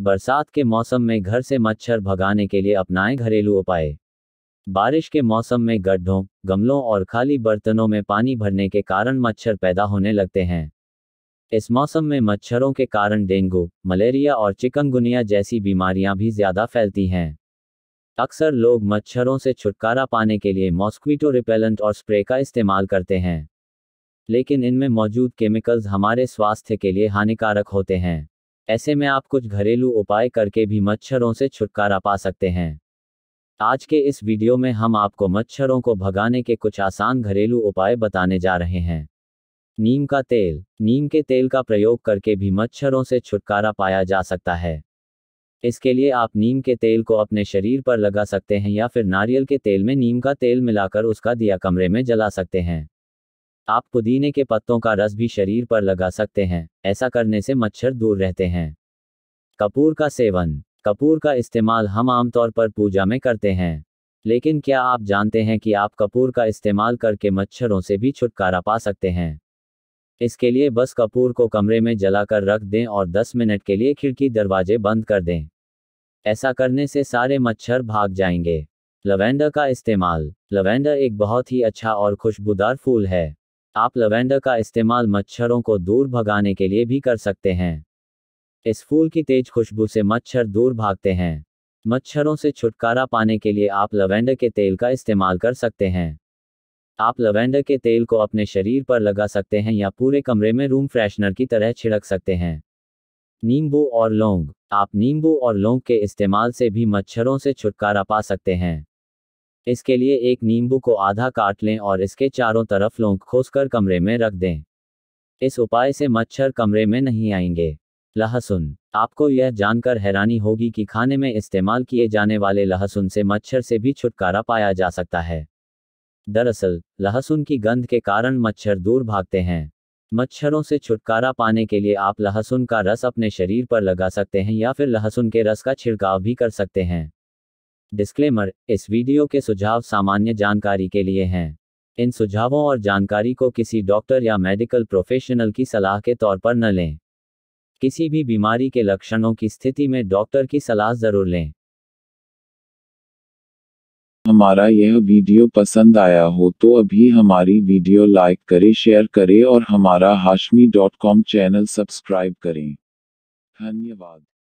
बरसात के मौसम में घर से मच्छर भगाने के लिए अपनाएं घरेलू उपाय बारिश के मौसम में गड्ढों गमलों और खाली बर्तनों में पानी भरने के कारण मच्छर पैदा होने लगते हैं इस मौसम में मच्छरों के कारण डेंगू मलेरिया और चिकनगुनिया जैसी बीमारियां भी ज्यादा फैलती हैं अक्सर लोग मच्छरों से छुटकारा पाने के लिए मॉस्क्वीटो रिपेलेंट और स्प्रे का इस्तेमाल करते हैं लेकिन इनमें मौजूद केमिकल्स हमारे स्वास्थ्य के लिए हानिकारक होते हैं ऐसे में आप कुछ घरेलू उपाय करके भी मच्छरों से छुटकारा पा सकते हैं आज के इस वीडियो में हम आपको मच्छरों को भगाने के कुछ आसान घरेलू उपाय बताने जा रहे हैं नीम का तेल नीम के तेल का प्रयोग करके भी मच्छरों से छुटकारा पाया जा सकता है इसके लिए आप नीम के तेल को अपने शरीर पर लगा सकते हैं या फिर नारियल के तेल में नीम का तेल मिलाकर उसका दिया कमरे में जला सकते हैं आप पुदीने के पत्तों का रस भी शरीर पर लगा सकते हैं ऐसा करने से मच्छर दूर रहते हैं कपूर का सेवन कपूर का इस्तेमाल हम आमतौर पर पूजा में करते हैं लेकिन क्या आप जानते हैं कि आप कपूर का इस्तेमाल करके मच्छरों से भी छुटकारा पा सकते हैं इसके लिए बस कपूर को कमरे में जलाकर रख दें और 10 मिनट के लिए खिड़की दरवाजे बंद कर दें ऐसा करने से सारे मच्छर भाग जाएंगे लवेंडर का इस्तेमाल लवेंडर एक बहुत ही अच्छा और खुशबूदार फूल है आप लवेंडर का इस्तेमाल मच्छरों को दूर भगाने के लिए भी कर सकते हैं इस फूल की तेज खुशबू से मच्छर दूर भागते हैं मच्छरों से छुटकारा पाने के लिए आप लवेंडर के तेल का इस्तेमाल कर सकते हैं आप लवेंडर के तेल को अपने शरीर पर लगा सकते हैं या पूरे कमरे में रूम फ्रेशनर की तरह छिड़क सकते हैं नींबू और लौंग आप नींबू और लौंग के इस्तेमाल से भी मच्छरों से छुटकारा पा सकते हैं इसके लिए एक नींबू को आधा काट लें और इसके चारों तरफ लौंग खोसकर कमरे में रख दें इस उपाय से मच्छर कमरे में नहीं आएंगे लहसुन आपको यह जानकर हैरानी होगी कि खाने में इस्तेमाल किए जाने वाले लहसुन से मच्छर से भी छुटकारा पाया जा सकता है दरअसल लहसुन की गंध के कारण मच्छर दूर भागते हैं मच्छरों से छुटकारा पाने के लिए आप लहसुन का रस अपने शरीर पर लगा सकते हैं या फिर लहसुन के रस का छिड़काव भी कर सकते हैं डिस्क्लेमर इस वीडियो के सुझाव सामान्य जानकारी के लिए हैं इन सुझावों और जानकारी को किसी डॉक्टर या मेडिकल प्रोफेशनल की सलाह के तौर पर न लें किसी भी बीमारी के लक्षणों की स्थिति में डॉक्टर की सलाह जरूर लें हमारा यह वीडियो पसंद आया हो तो अभी हमारी वीडियो लाइक करें शेयर करें और हमारा Hashmi dot com channel subscribe करें धन्यवाद